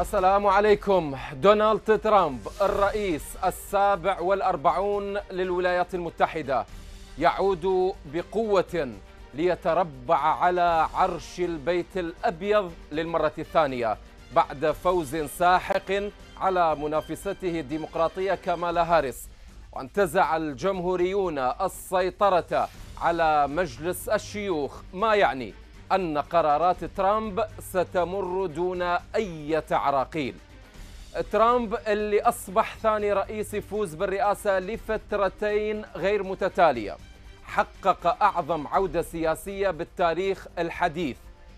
السلام عليكم دونالد ترامب الرئيس السابع والأربعون للولايات المتحدة يعود بقوة ليتربع على عرش البيت الأبيض للمرة الثانية بعد فوز ساحق على منافسته الديمقراطية كمالا هاريس وانتزع الجمهوريون السيطرة على مجلس الشيوخ ما يعني أن قرارات ترامب ستمر دون أي تعراقيل ترامب اللي أصبح ثاني رئيس يفوز بالرئاسة لفترتين غير متتالية حقق أعظم عودة سياسية بالتاريخ الحديث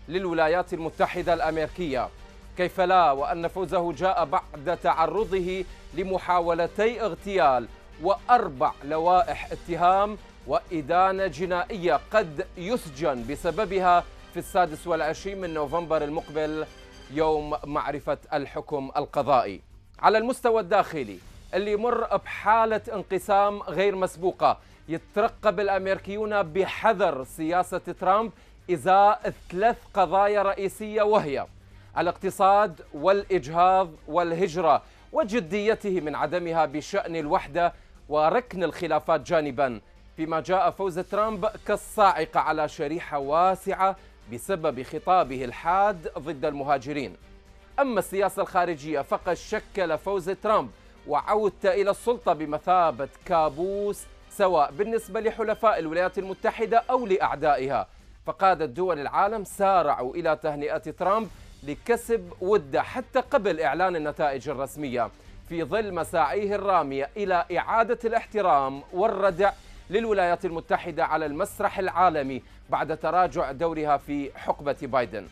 للولايات المتحدة الأمريكية كيف لا وأن فوزه جاء بعد تعرضه لمحاولتي اغتيال وأربع لوائح اتهام وإدانة جنائية قد يسجن بسببها في السادس والعشرين من نوفمبر المقبل يوم معرفة الحكم القضائي على المستوى الداخلي اللي يمر بحالة انقسام غير مسبوقة يترقب الأمريكيون بحذر سياسة ترامب إزاء ثلاث قضايا رئيسية وهي الاقتصاد والإجهاض والهجرة وجديته من عدمها بشأن الوحدة وركن الخلافات جانبا فيما جاء فوز ترامب كالصاعقة على شريحة واسعة بسبب خطابه الحاد ضد المهاجرين أما السياسة الخارجية فقد شكل فوز ترامب وعودته إلى السلطة بمثابة كابوس سواء بالنسبة لحلفاء الولايات المتحدة أو لأعدائها فقادة دول العالم سارعوا إلى تهنئة ترامب لكسب وده حتى قبل إعلان النتائج الرسمية في ظل مساعيه الرامية إلى إعادة الاحترام والردع للولايات المتحدة على المسرح العالمي بعد تراجع دورها في حقبة بايدن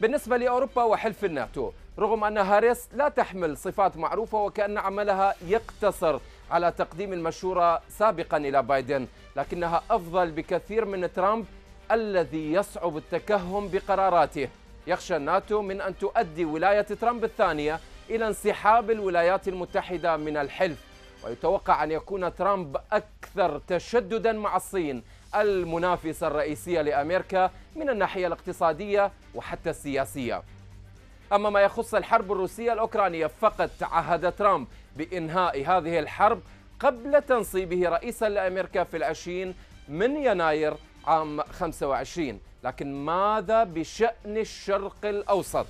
بالنسبة لأوروبا وحلف الناتو رغم أن هاريس لا تحمل صفات معروفة وكأن عملها يقتصر على تقديم المشورة سابقا إلى بايدن لكنها أفضل بكثير من ترامب الذي يصعب التكهن بقراراته يخشى الناتو من أن تؤدي ولاية ترامب الثانية إلى انسحاب الولايات المتحدة من الحلف ويتوقع أن يكون ترامب أكثر تشددا مع الصين المنافسة الرئيسية لأمريكا من الناحية الاقتصادية وحتى السياسية أما ما يخص الحرب الروسية الأوكرانية فقد تعهد ترامب بإنهاء هذه الحرب قبل تنصيبه رئيسا لأمريكا في العشرين من يناير عام 25 لكن ماذا بشأن الشرق الأوسط؟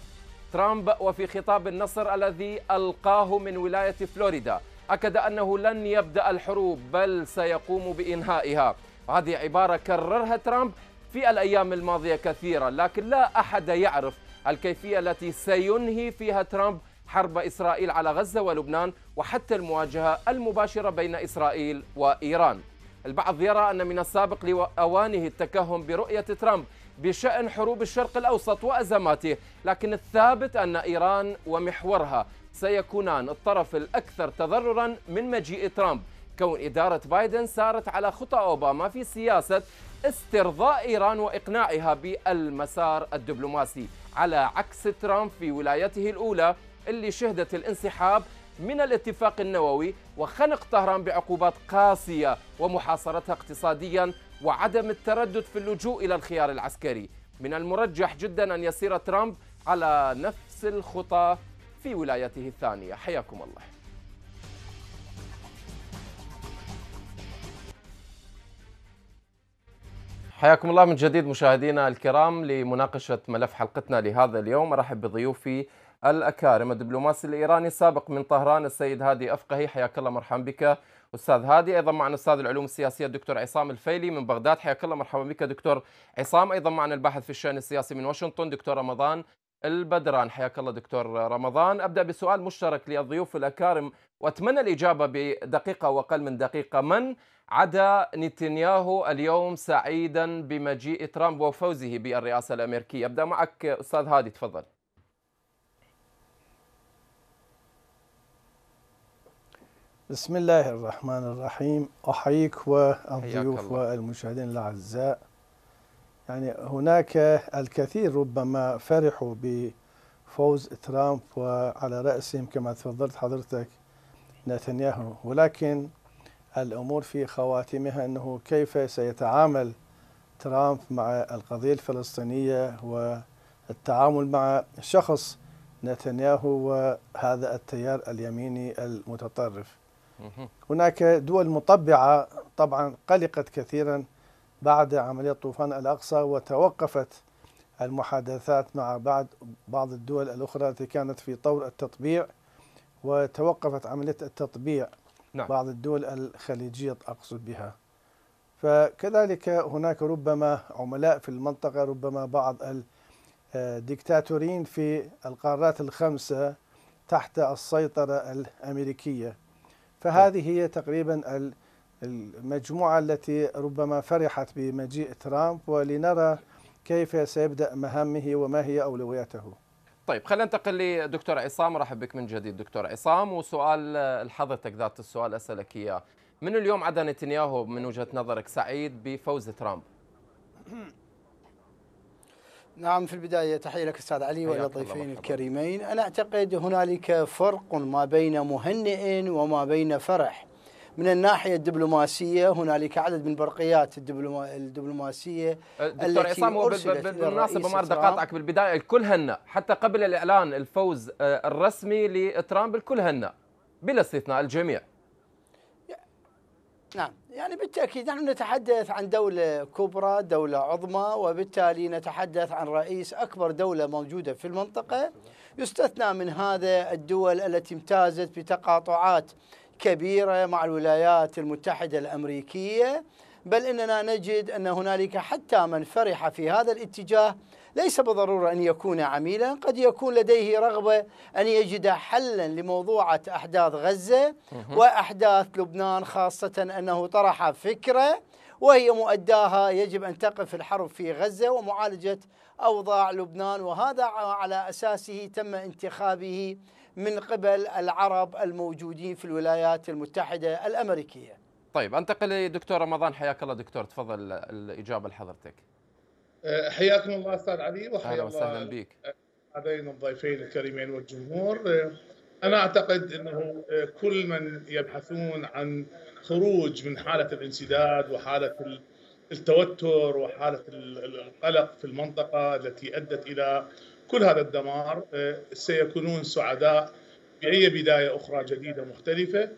ترامب وفي خطاب النصر الذي ألقاه من ولاية فلوريدا أكد أنه لن يبدأ الحروب بل سيقوم بإنهائها وهذه عبارة كررها ترامب في الأيام الماضية كثيرا لكن لا أحد يعرف الكيفية التي سينهي فيها ترامب حرب إسرائيل على غزة ولبنان وحتى المواجهة المباشرة بين إسرائيل وإيران البعض يرى أن من السابق لأوانه التكهن برؤية ترامب بشأن حروب الشرق الأوسط وأزماته لكن الثابت أن إيران ومحورها سيكونان الطرف الأكثر تضررا من مجيء ترامب كون إدارة بايدن سارت على خطى أوباما في سياسة استرضاء إيران وإقناعها بالمسار الدبلوماسي على عكس ترامب في ولايته الأولى اللي شهدت الانسحاب من الاتفاق النووي وخنق طهران بعقوبات قاسية ومحاصرتها اقتصاديا وعدم التردد في اللجوء إلى الخيار العسكري من المرجح جدا أن يسير ترامب على نفس الخطى في ولايته الثانية حياكم الله حياكم الله من جديد مشاهدينا الكرام لمناقشة ملف حلقتنا لهذا اليوم أرحب بضيوفي الأكارم الدبلوماسي الإيراني السابق من طهران السيد هادي أفقهي حياك الله مرحبا بك أستاذ هادي أيضا معنا أستاذ العلوم السياسية الدكتور عصام الفيلي من بغداد حياك الله مرحبا بك دكتور عصام أيضا معنا الباحث في الشأن السياسي من واشنطن دكتور رمضان البدران حياك الله دكتور رمضان أبدأ بسؤال مشترك للضيوف الأكارم وأتمنى الإجابة بدقيقة وأقل من دقيقة من عدا نتنياهو اليوم سعيدا بمجيء ترامب وفوزه بالرئاسة الأمريكية أبدأ معك أستاذ هادي تفضل بسم الله الرحمن الرحيم أحييك والضيوف والمشاهدين الأعزاء يعني هناك الكثير ربما فرحوا بفوز ترامب وعلى رأسهم كما تفضلت حضرتك نتنياهو ولكن الأمور في خواتمها أنه كيف سيتعامل ترامب مع القضية الفلسطينية والتعامل مع شخص نتنياهو وهذا التيار اليميني المتطرف هناك دول مطبعة طبعا قلقت كثيرا بعد عملية طوفان الأقصى وتوقفت المحادثات مع بعض بعض الدول الأخرى التي كانت في طور التطبيع وتوقفت عملية التطبيع نعم. بعض الدول الخليجية أقصد بها فكذلك هناك ربما عملاء في المنطقة ربما بعض الدكتاتورين في القارات الخمسة تحت السيطرة الأمريكية فهذه هي تقريبا المجموعة التي ربما فرحت بمجيء ترامب ولنرى كيف سيبدأ مهامه وما هي أولوياته طيب خلينا ننتقل لدكتور عصام رحب بك من جديد دكتور عصام وسؤال آه، لحضرتك ذات السؤال اسالك اياه من اليوم عدا نتنياهو من وجهه نظرك سعيد بفوز ترامب نعم في البداية تحية لك أستاذ علي والضيفين الكريمين أنا أعتقد هنالك فرق ما بين مهنئ وما بين فرح من الناحيه الدبلوماسيه هنالك عدد من برقيات الدبلوما... الدبلوماسيه دكتور عصام بالمناسبه ما اقاطعك بالبدايه الكل هنا حتى قبل الاعلان الفوز آه، الرسمي لترامب الكل هنا بلا استثناء الجميع نعم يعني بالتأكيد نحن نتحدث عن دولة كبرى دولة عظمى وبالتالي نتحدث عن رئيس أكبر دولة موجودة في المنطقة يستثنى من هذا الدول التي امتازت بتقاطعات كبيرة مع الولايات المتحدة الأمريكية بل إننا نجد أن هنالك حتى من فرح في هذا الاتجاه ليس بالضرورة أن يكون عميلا قد يكون لديه رغبة أن يجد حلا لموضوعة أحداث غزة وأحداث لبنان خاصة أنه طرح فكرة وهي مؤداها يجب أن تقف الحرب في غزة ومعالجة أوضاع لبنان وهذا على أساسه تم انتخابه من قبل العرب الموجودين في الولايات المتحدة الأمريكية طيب أنتقل دكتور رمضان حياك الله دكتور تفضل الإجابة لحضرتك أه، حياكم الله أستاذ علي وحيا أهلا وسهلا بك هذين الضيفين الكريمين والجمهور أه، أنا أعتقد أنه أه، كل من يبحثون عن خروج من حالة الانسداد وحالة التوتر وحالة القلق في المنطقة التي أدت إلى كل هذا الدمار آه، سيكونون سعداء بأي بداية أخرى جديدة مختلفة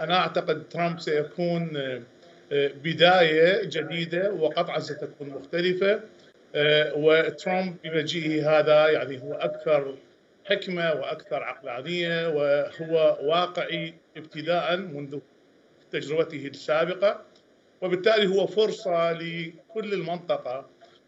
أنا أعتقد ترامب سيكون آه، آه، بداية جديدة وقطعا ستكون مختلفة وترامب بمجيئه هذا يعني هو أكثر حكمة وأكثر عقلانية وهو واقعي ابتداء منذ تجربته السابقة وبالتالي هو فرصة لكل المنطقة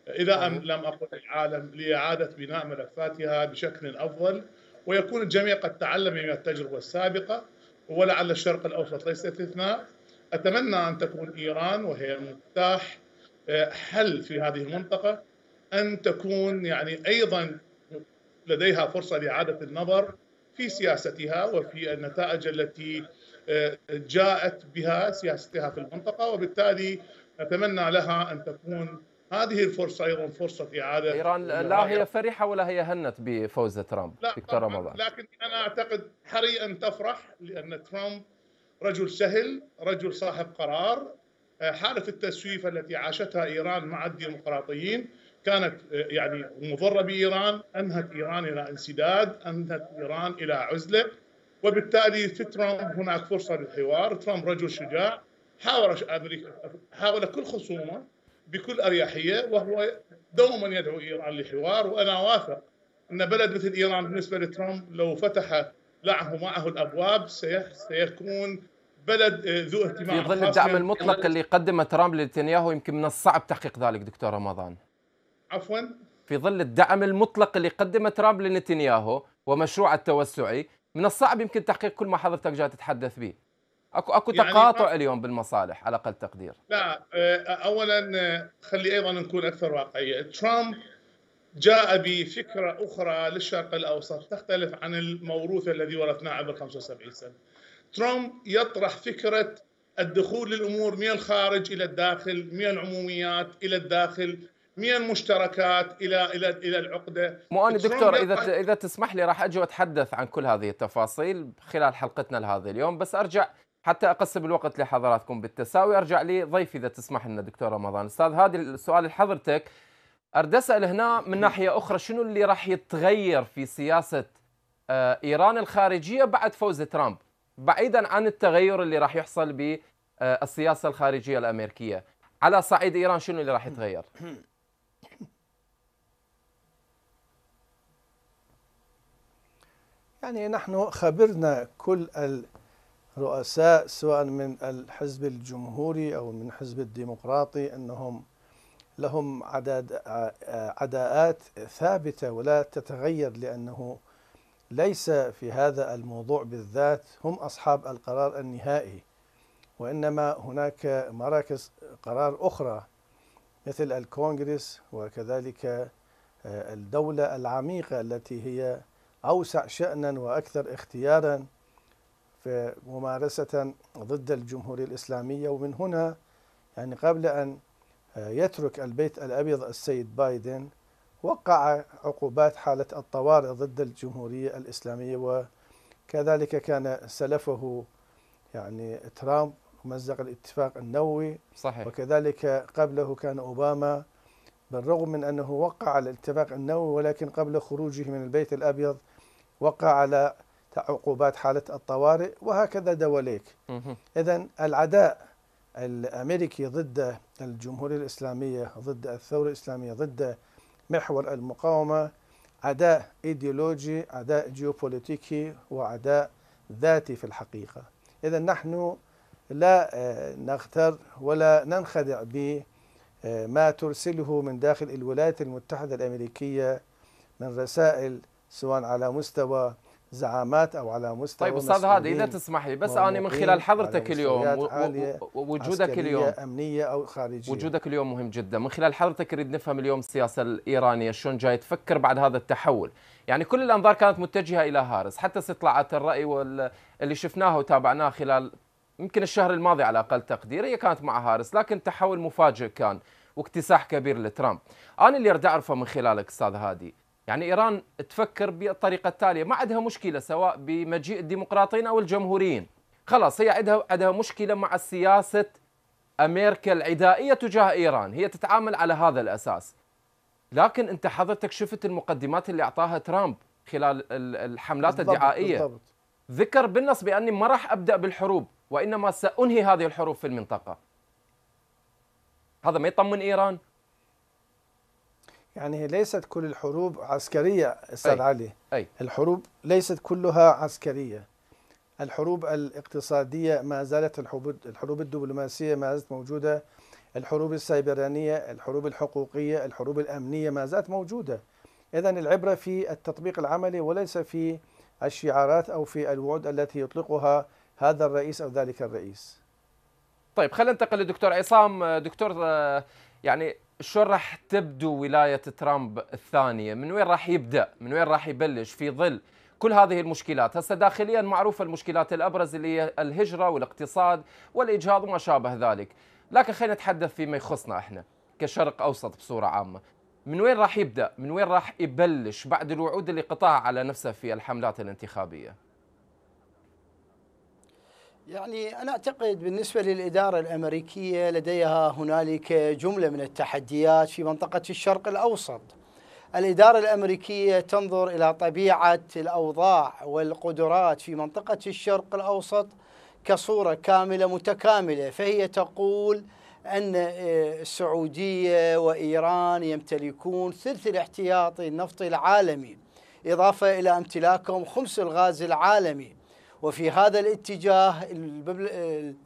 إذا أم لم أقل العالم لإعادة بناء ملفاتها بشكل أفضل ويكون الجميع قد تعلم من التجربة السابقة ولعل الشرق الأوسط ليس استثناء أتمنى أن تكون إيران وهي مفتاح آه، حل في هذه المنطقة أن تكون يعني أيضا لديها فرصة لإعادة النظر في سياستها وفي النتائج التي آه، جاءت بها سياستها في المنطقة وبالتالي نتمنى لها أن تكون هذه الفرصة أيضا فرصة إعادة إيران لا هي فرحة ولا هي هنت بفوز ترامب لا دكتور رمضان لكن أنا أعتقد حري أن تفرح لأن ترامب رجل سهل رجل صاحب قرار آه، حالة التسويف التي عاشتها إيران مع الديمقراطيين كانت آه، يعني مضرة بإيران أنهت إيران إلى انسداد أنهت إيران إلى عزلة وبالتالي في ترامب هناك فرصة للحوار ترامب رجل شجاع حاول أمريكا حاول كل خصومه بكل أريحية وهو دوما يدعو إيران للحوار وأنا واثق أن بلد مثل إيران بالنسبة لترامب لو فتح معه معه الأبواب سيكون بلد آه، ذو اهتمام في ظل الدعم المطلق اللي قدمه ترامب لنتنياهو يمكن من الصعب تحقيق ذلك دكتور رمضان عفوا في ظل الدعم المطلق اللي قدمه ترامب لنتنياهو ومشروع التوسعي من الصعب يمكن تحقيق كل ما حضرتك جاي تتحدث به اكو اكو يعني تقاطع ما... اليوم بالمصالح على اقل تقدير لا اولا خلي ايضا نكون اكثر واقعيه ترامب جاء بفكره اخرى للشرق الاوسط تختلف عن الموروث الذي ورثناه عبر 75 سنه ترامب يطرح فكره الدخول للامور من الخارج الى الداخل من العموميات الى الداخل من المشتركات الى الى الى العقده مو انا دكتور اذا اذا تسمح لي راح اجي اتحدث عن كل هذه التفاصيل خلال حلقتنا لهذا اليوم بس ارجع حتى اقسم الوقت لحضراتكم بالتساوي ارجع لضيفي اذا تسمح لنا دكتور رمضان استاذ هذا السؤال لحضرتك ارد اسال هنا من ناحيه اخرى شنو اللي راح يتغير في سياسه آه، ايران الخارجيه بعد فوز ترامب بعيدا عن التغير اللي راح يحصل بالسياسه آه، الخارجيه الامريكيه على صعيد ايران شنو اللي راح يتغير يعني نحن خبرنا كل رؤساء سواء من الحزب الجمهوري أو من الحزب الديمقراطي أنهم لهم عدد عداءات ثابتة ولا تتغير لأنه ليس في هذا الموضوع بالذات هم أصحاب القرار النهائي وإنما هناك مراكز قرار أخرى مثل الكونغرس وكذلك آه، الدولة العميقة التي هي أوسع شأنا وأكثر اختيارا ممارسة ضد الجمهورية الإسلامية ومن هنا يعني قبل أن آه، يترك البيت الأبيض السيد بايدن وقع عقوبات حالة الطوارئ ضد الجمهورية الإسلامية وكذلك كان سلفه يعني ترامب مزق الاتفاق النووي صحيح. وكذلك قبله كان أوباما بالرغم من أنه وقع على الاتفاق النووي ولكن قبل خروجه من البيت الأبيض وقع على عقوبات حالة الطوارئ وهكذا دواليك إذا العداء الأمريكي ضد الجمهورية الإسلامية ضد الثورة الإسلامية ضد محور المقاومة عداء إيديولوجي عداء جيوبوليتيكي وعداء ذاتي في الحقيقة إذا نحن لا آه، نغتر ولا ننخدع بما آه، ترسله من داخل الولايات المتحدة الأمريكية من رسائل سواء على مستوى زعامات او على مستوى طيب استاذ هادي اذا تسمح لي بس انا من خلال حضرتك اليوم وجودك اليوم امنيه او خارجيه وجودك اليوم مهم جدا من خلال حضرتك اريد نفهم اليوم السياسه الايرانيه شلون جاي تفكر بعد هذا التحول يعني كل الانظار كانت متجهه الى هارس حتى استطلاعات الراي واللي شفناها وتابعناها خلال يمكن الشهر الماضي على اقل تقدير هي كانت مع هارس لكن تحول مفاجئ كان واكتساح كبير لترامب انا اللي اريد اعرفه من خلالك استاذ هادي يعني إيران تفكر بالطريقة التالية ما عندها مشكلة سواء بمجيء الديمقراطيين أو الجمهوريين خلاص هي عندها عندها مشكلة مع سياسة أمريكا العدائية تجاه إيران هي تتعامل على هذا الأساس لكن أنت حضرتك شفت المقدمات اللي أعطاها ترامب خلال الحملات بالضبط الدعائية بالضبط. ذكر بالنص بأني ما راح أبدأ بالحروب وإنما سأنهي هذه الحروب في المنطقة هذا ما يطمن إيران يعني هي ليست كل الحروب عسكرية أستاذ علي أي. الحروب ليست كلها عسكرية الحروب الاقتصادية ما زالت الحروب, الحروب الدبلوماسية ما زالت موجودة الحروب السيبرانية الحروب الحقوقية الحروب الأمنية ما زالت موجودة إذا العبرة في التطبيق العملي وليس في الشعارات أو في الوعود التي يطلقها هذا الرئيس أو ذلك الرئيس طيب خلينا ننتقل للدكتور عصام دكتور آه، يعني شلون راح تبدو ولايه ترامب الثانيه؟ من وين راح يبدا؟ من وين راح يبلش في ظل كل هذه المشكلات، هسه داخليا معروفه المشكلات الابرز اللي هي الهجره والاقتصاد والاجهاض وما شابه ذلك، لكن خلينا نتحدث فيما يخصنا احنا كشرق اوسط بصوره عامه. من وين راح يبدا؟ من وين راح يبلش بعد الوعود اللي قطعها على نفسه في الحملات الانتخابيه؟ يعني أنا أعتقد بالنسبة للإدارة الأمريكية لديها هنالك جملة من التحديات في منطقة الشرق الأوسط الإدارة الأمريكية تنظر إلى طبيعة الأوضاع والقدرات في منطقة الشرق الأوسط كصورة كاملة متكاملة فهي تقول أن آه، السعودية وإيران يمتلكون ثلث الاحتياطي النفطي العالمي إضافة إلى امتلاكهم خمس الغاز العالمي وفي هذا الاتجاه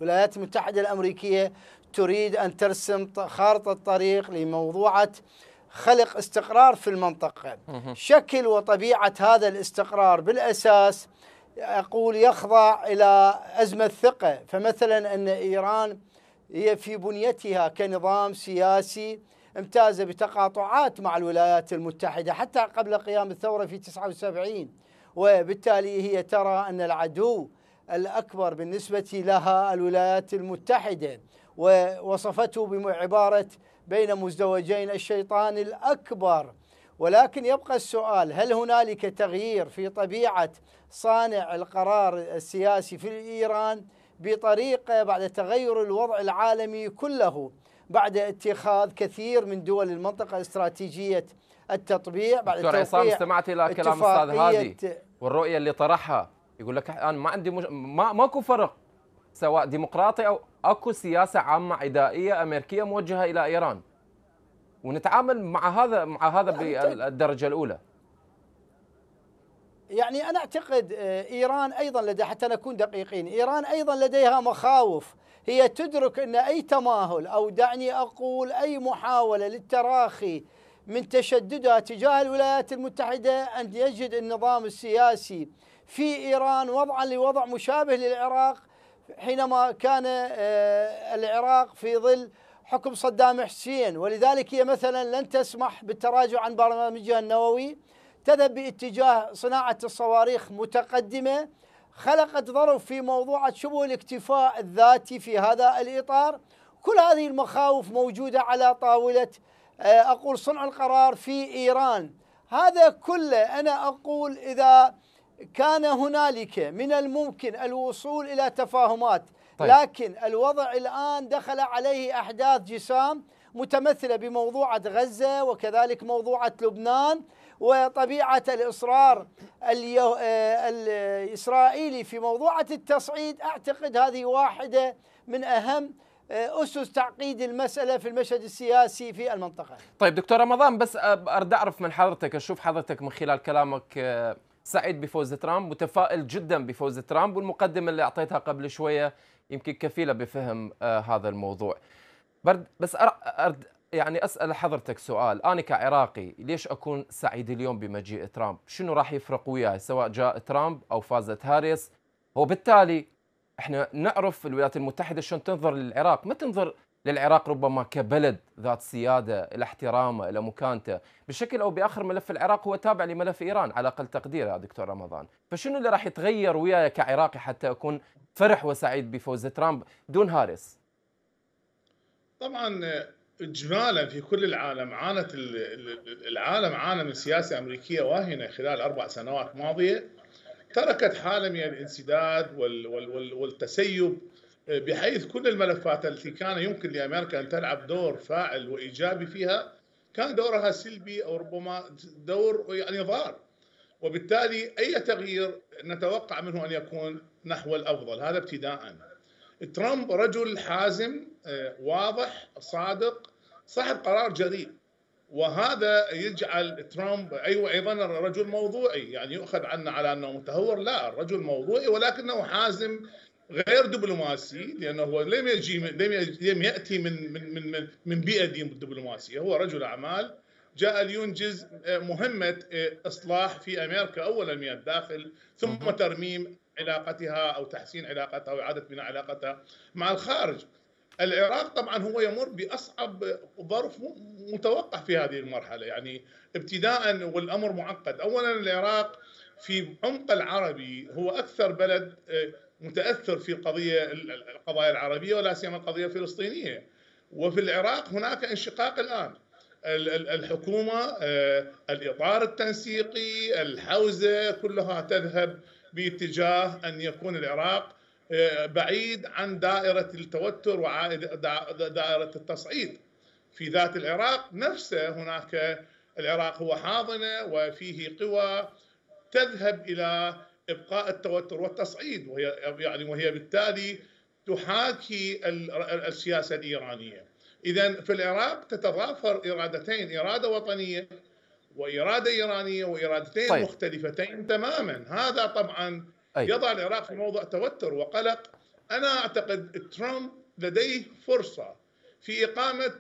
الولايات المتحدة الأمريكية تريد أن ترسم خارطة طريق لموضوعة خلق استقرار في المنطقة شكل وطبيعة هذا الاستقرار بالأساس أقول يخضع إلى أزمة ثقة فمثلا أن إيران هي في بنيتها كنظام سياسي امتاز بتقاطعات مع الولايات المتحدة حتى قبل قيام الثورة في 79 وبالتالي هي ترى أن العدو الأكبر بالنسبة لها الولايات المتحدة ووصفته بعبارة بين مزدوجين الشيطان الأكبر ولكن يبقى السؤال هل هنالك تغيير في طبيعة صانع القرار السياسي في إيران بطريقة بعد تغير الوضع العالمي كله بعد اتخاذ كثير من دول المنطقة استراتيجية التطبيع بعد دكتور عصام استمعت إلى كلام أستاذ هادي والرؤيه اللي طرحها يقول لك انا ما عندي مش... ما ماكو فرق سواء ديمقراطي او اكو سياسه عامه عدائيه امريكيه موجهه الى ايران ونتعامل مع هذا مع هذا يعني بالدرجه الاولى يعني انا اعتقد آه، ايران ايضا لدى حتى نكون دقيقين ايران ايضا لديها مخاوف هي تدرك ان اي تماهل او دعني اقول اي محاوله للتراخي من تشددها تجاه الولايات المتحدة أن يجد النظام السياسي في إيران وضعا لوضع مشابه للعراق حينما كان آه، العراق في ظل حكم صدام حسين ولذلك هي مثلا لن تسمح بالتراجع عن برنامجها النووي تذهب باتجاه صناعة الصواريخ متقدمة خلقت ظرف في موضوع شبه الاكتفاء الذاتي في هذا الإطار كل هذه المخاوف موجودة على طاولة آه، اقول صنع القرار في ايران هذا كله انا اقول اذا كان هنالك من الممكن الوصول الى تفاهمات طيب. لكن الوضع الان دخل عليه احداث جسام متمثله بموضوعه غزه وكذلك موضوعه لبنان وطبيعه الاصرار آه، الاسرائيلي في موضوعه التصعيد اعتقد هذه واحده من اهم آه، اسس تعقيد المساله في المشهد السياسي في المنطقه. طيب دكتور رمضان بس آه، ارد اعرف من حضرتك اشوف حضرتك من خلال كلامك آه، سعيد بفوز ترامب متفائل جدا بفوز ترامب والمقدمه اللي اعطيتها قبل شويه يمكن كفيله بفهم هذا الموضوع. بس ارد يعني اسال حضرتك سؤال انا كعراقي ليش اكون سعيد اليوم بمجيء ترامب؟ شنو راح يفرق وياي سواء جاء ترامب او فازت هاريس وبالتالي احنا نعرف الولايات المتحده شلون تنظر للعراق ما تنظر للعراق ربما كبلد ذات سياده الى احترامه الى مكانته بشكل او باخر ملف العراق هو تابع لملف ايران على اقل تقدير يا دكتور رمضان فشنو اللي راح يتغير وياي كعراقي حتى اكون فرح وسعيد بفوز ترامب دون هاريس طبعا اجمالا في كل العالم عانت العالم عانى من سياسه امريكيه واهنه خلال اربع سنوات ماضيه تركت حالة من الانسداد والتسيب آه، بحيث كل الملفات التي كان يمكن لأمريكا أن تلعب دور فاعل وإيجابي فيها كان دورها سلبي أو ربما دور يعني ضار وبالتالي أي تغيير نتوقع منه أن يكون نحو الأفضل هذا ابتداء ترامب رجل حازم آه، واضح صادق صاحب قرار جريء وهذا يجعل ترامب ايوه ايضا رجل موضوعي يعني يؤخذ عنا على انه متهور لا الرجل موضوعي ولكنه حازم غير دبلوماسي لانه هو لم يجي لم ياتي من من من من بيئه دبلوماسيه هو رجل اعمال جاء لينجز آه، مهمه آه، اصلاح في امريكا اولا من الداخل ثم ترميم علاقتها او تحسين علاقتها واعاده بناء علاقتها مع الخارج العراق طبعا هو يمر باصعب ظرف متوقع في هذه المرحله يعني ابتداء والامر معقد اولا العراق في عمق العربي هو اكثر بلد آه، متاثر في القضيه القضايا العربيه ولا سيما القضيه الفلسطينيه وفي العراق هناك انشقاق الان الحكومه آه، الاطار التنسيقي الحوزه كلها تذهب باتجاه ان يكون العراق بعيد عن دائرة التوتر ودائرة التصعيد في ذات العراق نفسه هناك العراق هو حاضنة وفيه قوى تذهب إلى إبقاء التوتر والتصعيد وهي يعني وهي بالتالي تحاكي السياسة الإيرانية إذا في العراق تتضافر إرادتين إرادة وطنية وإرادة إيرانية وإرادتين طيب. مختلفتين تماما هذا طبعا أيوة. يضع العراق في موضع توتر وقلق أنا أعتقد ترامب لديه فرصة في إقامة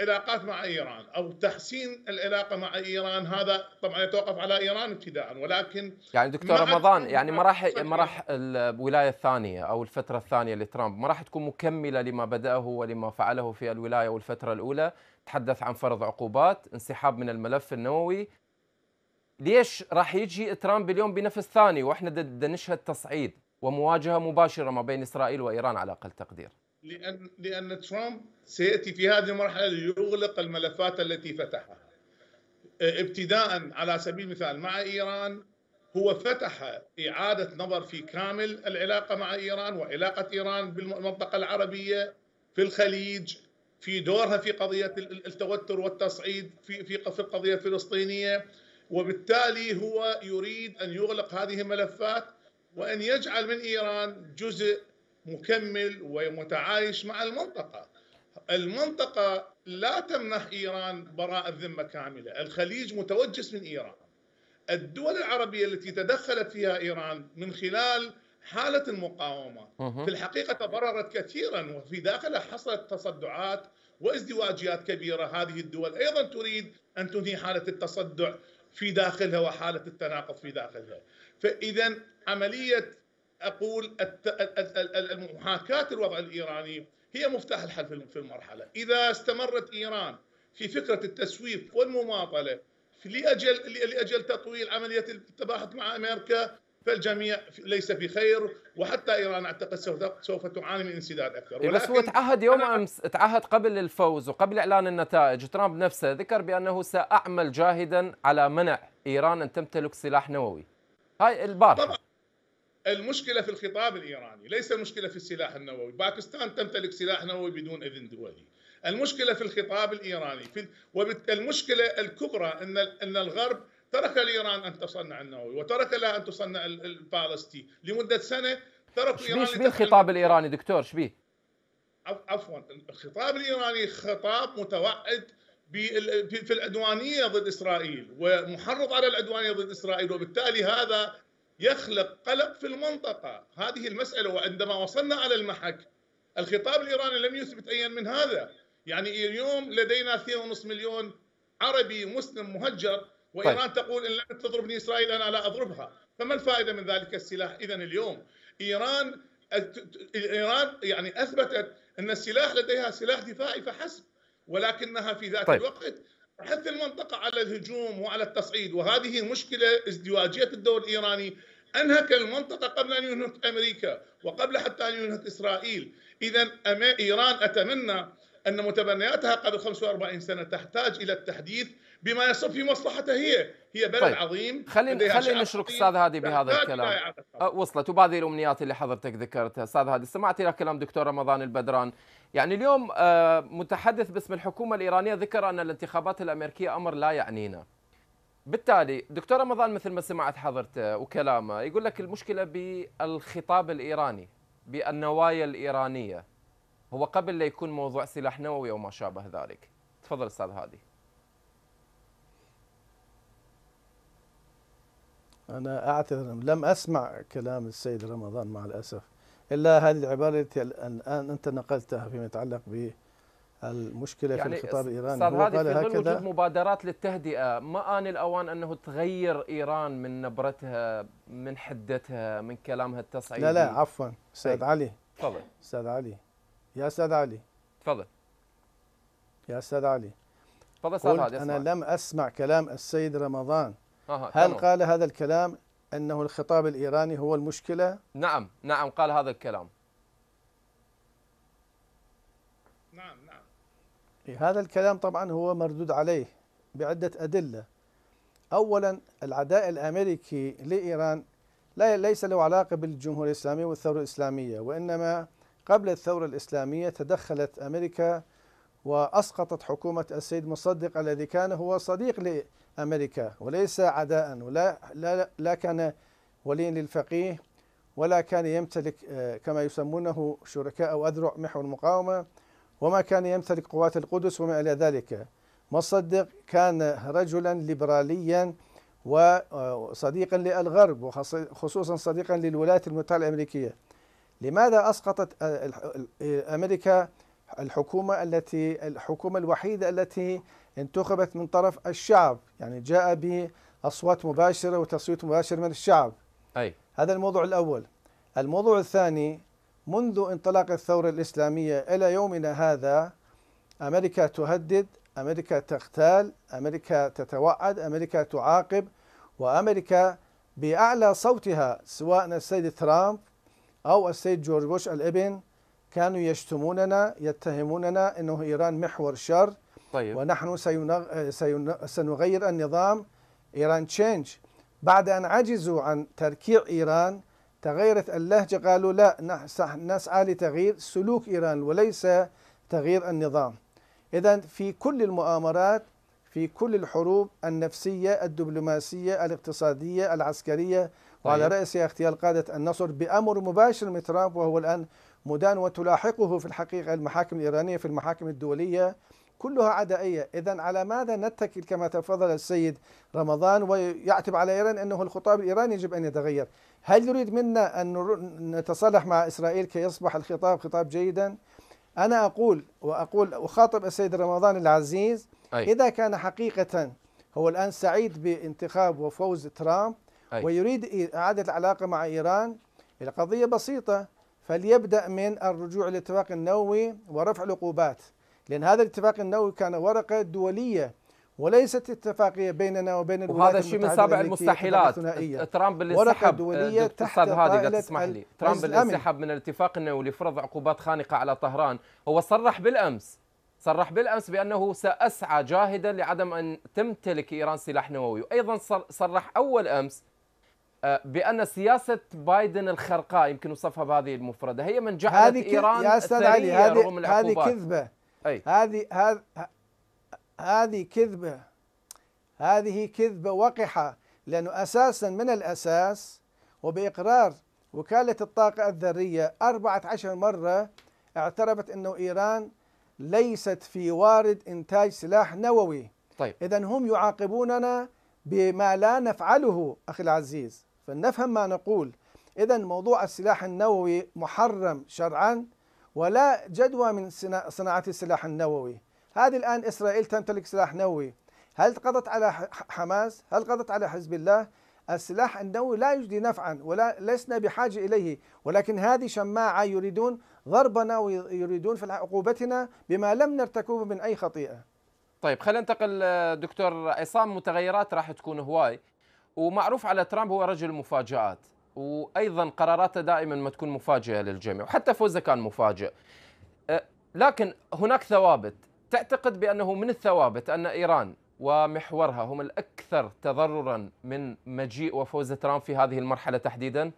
علاقات مع ايران او تحسين العلاقه مع ايران هذا طبعا يتوقف على ايران ابتداء ولكن يعني دكتور رمضان يعني ما راح ما راح الولايه الثانيه او الفتره الثانيه لترامب ما راح تكون مكمله لما بداه ولما فعله في الولايه والفتره الاولى تحدث عن فرض عقوبات انسحاب من الملف النووي ليش راح يجي ترامب اليوم بنفس ثاني واحنا بدنا نشهد تصعيد ومواجهه مباشره ما بين اسرائيل وايران على اقل تقدير لان لان ترامب سياتي في هذه المرحله ليغلق الملفات التي فتحها آه، ابتداء على سبيل المثال مع ايران هو فتح اعاده نظر في كامل العلاقه مع ايران وعلاقه ايران بالمنطقه العربيه في الخليج في دورها في قضيه التوتر والتصعيد في في القضيه الفلسطينيه وبالتالي هو يريد أن يغلق هذه الملفات وأن يجعل من إيران جزء مكمل ومتعايش مع المنطقة المنطقة لا تمنح إيران براءة ذمة كاملة الخليج متوجس من إيران الدول العربية التي تدخلت فيها إيران من خلال حالة المقاومة في الحقيقة تضررت كثيرا وفي داخلها حصلت تصدعات وازدواجيات كبيرة هذه الدول أيضا تريد أن تنهي حالة التصدع في داخلها وحالة التناقض في داخلها فإذا عملية أقول محاكاة الوضع الإيراني هي مفتاح الحل في المرحلة إذا استمرت إيران في فكرة التسويف والمماطلة لأجل, لأجل تطويل عملية التباحث مع أمريكا فالجميع ليس في خير وحتى ايران اعتقد سوف تعاني من انسداد اكثر ولكن إيه، بس هو تعهد يوم امس تعهد قبل الفوز وقبل اعلان النتائج ترامب نفسه ذكر بانه ساعمل جاهدا على منع ايران ان تمتلك سلاح نووي هاي البارحه طبعا المشكله في الخطاب الايراني ليس المشكله في السلاح النووي باكستان تمتلك سلاح نووي بدون اذن دولي المشكله في الخطاب الايراني في المشكله الكبرى ان ان الغرب ترك لإيران أن تصنع النووي وترك لها أن تصنع البالستي لمدة سنة ترك إيران شبيه الخطاب الإيراني دكتور شبيه عفوا الخطاب الإيراني خطاب متوعد في العدوانية ضد إسرائيل ومحرض على العدوانية ضد إسرائيل وبالتالي هذا يخلق قلق في المنطقة هذه المسألة وعندما وصلنا على المحك الخطاب الإيراني لم يثبت أيا من هذا يعني اليوم لدينا 2.5 مليون عربي مسلم مهجر طيب. وايران طيب. تقول ان لم تضربني اسرائيل انا لا اضربها فما الفائده من ذلك السلاح اذا اليوم ايران ايران يعني اثبتت ان السلاح لديها سلاح دفاعي فحسب ولكنها في ذات طيب. الوقت حث المنطقه على الهجوم وعلى التصعيد وهذه مشكله ازدواجيه الدور الايراني انهك المنطقه قبل ان ينهك امريكا وقبل حتى ان ينهك اسرائيل اذا ايران اتمنى أن متبنياتها قبل 45 سنة تحتاج إلى التحديث بما يصب في مصلحتها هي هي بلد طيب. عظيم خلينا خلي نشرك استاذ هادي بهذا الكلام أه، وصلت وبهذه الامنيات اللي حضرتك ذكرتها استاذ هادي سمعت الى كلام دكتور رمضان البدران يعني اليوم أه، متحدث باسم الحكومه الايرانيه ذكر ان الانتخابات الامريكيه امر لا يعنينا بالتالي دكتور رمضان مثل ما سمعت حضرته أه، وكلامه يقول لك المشكله بالخطاب الايراني بالنوايا الايرانيه هو قبل لا يكون موضوع سلاح نووي او ما شابه ذلك تفضل استاذ هادي انا اعتذر لم اسمع كلام السيد رمضان مع الاسف الا هذه العباره التي الان انت نقلتها فيما يتعلق ب المشكله يعني في الخطاب الايراني هو قال في هكذا وجود مبادرات للتهدئه ما ان الأوان أنه تغير إيران من نبرتها من حدتها من كلامها التصعيدي لا لا عفوا استاذ طيب. علي تفضل استاذ علي يا استاذ علي تفضل يا استاذ علي تفضل استاذ علي انا لم اسمع كلام السيد رمضان أه. هل تمام. قال هذا الكلام انه الخطاب الايراني هو المشكله نعم نعم قال هذا الكلام نعم نعم إيه، هذا الكلام طبعا هو مردود عليه بعده ادله اولا العداء الامريكي لايران لا ليس له علاقه بالجمهوريه الاسلاميه والثوره الاسلاميه وانما قبل الثورة الإسلامية تدخلت أمريكا وأسقطت حكومة السيد مصدق الذي كان هو صديق لأمريكا وليس عداء ولا لا, لا كان وليا للفقيه ولا كان يمتلك آه، كما يسمونه شركاء أو أذرع محور المقاومة وما كان يمتلك قوات القدس وما إلى ذلك مصدق كان رجلا ليبراليا وصديقا آه، للغرب وخصوصا صديقا للولايات المتحدة الأمريكية لماذا أسقطت أمريكا الحكومة التي الحكومة الوحيدة التي انتخبت من طرف الشعب يعني جاء بأصوات مباشرة وتصويت مباشر من الشعب أي. هذا الموضوع الأول الموضوع الثاني منذ انطلاق الثورة الإسلامية إلى يومنا هذا أمريكا تهدد أمريكا تقتال أمريكا تتوعد أمريكا تعاقب وأمريكا بأعلى صوتها سواء السيد ترامب أو السيد جورج بوش الابن كانوا يشتموننا يتهموننا أنه إيران محور شر طيب. ونحن سينغ... سين... سنغير النظام إيران تشينج بعد أن عجزوا عن تركيع إيران تغيرت اللهجة قالوا لا نسعى لتغيير سلوك إيران وليس تغيير النظام إذا في كل المؤامرات في كل الحروب النفسية الدبلوماسية الاقتصادية العسكرية وعلى طيب. رأسها اغتيال قادة النصر بأمر مباشر من ترامب وهو الآن مدان وتلاحقه في الحقيقة المحاكم الإيرانية في المحاكم الدولية كلها عدائية إذا على ماذا نتكل كما تفضل السيد رمضان ويعتب على إيران أنه الخطاب الإيراني يجب أن يتغير هل يريد منا أن نتصالح مع إسرائيل كي يصبح الخطاب خطاب جيدا أنا أقول وأقول أخاطب السيد رمضان العزيز أي. إذا كان حقيقة هو الآن سعيد بانتخاب وفوز ترامب أي. ويريد إعادة العلاقة مع إيران القضية بسيطة فليبدأ من الرجوع للاتفاق النووي ورفع العقوبات لأن هذا الاتفاق النووي كان ورقة دولية وليست اتفاقيه بيننا وبين الولايات وهذا الشيء من سابع المستحيلات ترامب اللي انسحب دوليه تحت هذه اذا تسمح لي ترامب اللي انسحب من الاتفاق النووي لفرض عقوبات خانقه على طهران هو صرح بالامس صرح بالامس بانه ساسعى جاهدا لعدم ان تمتلك ايران سلاح نووي وايضا صرح اول امس آه، بان سياسه بايدن الخرقاء يمكن وصفها بهذه المفرده هي من جعلت هذه ايران يا استاذ علي هذه هذه كذبه هذه هذه هذه كذبه هذه كذبه وقحه لانه اساسا من الاساس وباقرار وكاله الطاقه الذريه 14 مره اعترفت انه ايران ليست في وارد انتاج سلاح نووي طيب اذا هم يعاقبوننا بما لا نفعله اخي العزيز فلنفهم ما نقول إذا موضوع السلاح النووي محرم شرعا ولا جدوى من صناعة السلاح النووي هذه الآن إسرائيل تمتلك سلاح نووي هل قضت على حماس؟ هل قضت على حزب الله؟ السلاح النووي لا يجدي نفعا ولا لسنا بحاجة إليه ولكن هذه شماعة يريدون ضربنا ويريدون في عقوبتنا بما لم نرتكبه من أي خطيئة طيب خلينا ننتقل آه، دكتور عصام متغيرات راح تكون هواي ومعروف على ترامب هو رجل المفاجآت وايضا قراراته دائما ما تكون مفاجئه للجميع وحتى فوزه كان مفاجئ أه، لكن هناك ثوابت تعتقد بانه من الثوابت ان ايران ومحورها هم الاكثر تضررا من مجيء وفوز ترامب في هذه المرحله تحديدا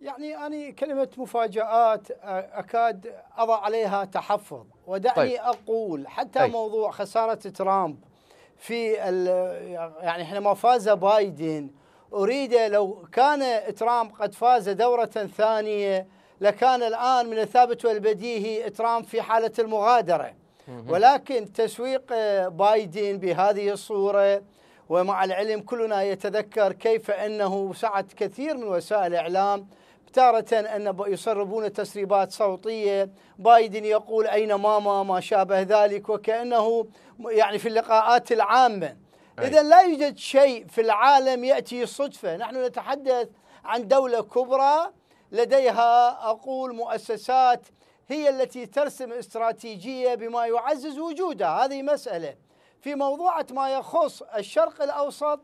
يعني أنا كلمة مفاجآت أكاد أضع عليها تحفظ ودعني طيب. أقول حتى طيب. موضوع خسارة ترامب في يعني احنا ما فاز بايدن اريده لو كان ترامب قد فاز دوره ثانيه لكان الان من الثابت والبديهي ترامب في حاله المغادره ولكن تسويق بايدن بهذه الصوره ومع العلم كلنا يتذكر كيف انه سعت كثير من وسائل الاعلام تارة أن يسربون تسريبات صوتية بايدن يقول أين ماما ما شابه ذلك وكأنه يعني في اللقاءات العامه اذا لا يوجد شيء في العالم ياتي صدفه نحن نتحدث عن دوله كبرى لديها اقول مؤسسات هي التي ترسم استراتيجيه بما يعزز وجودها هذه مساله في موضوعة ما يخص الشرق الأوسط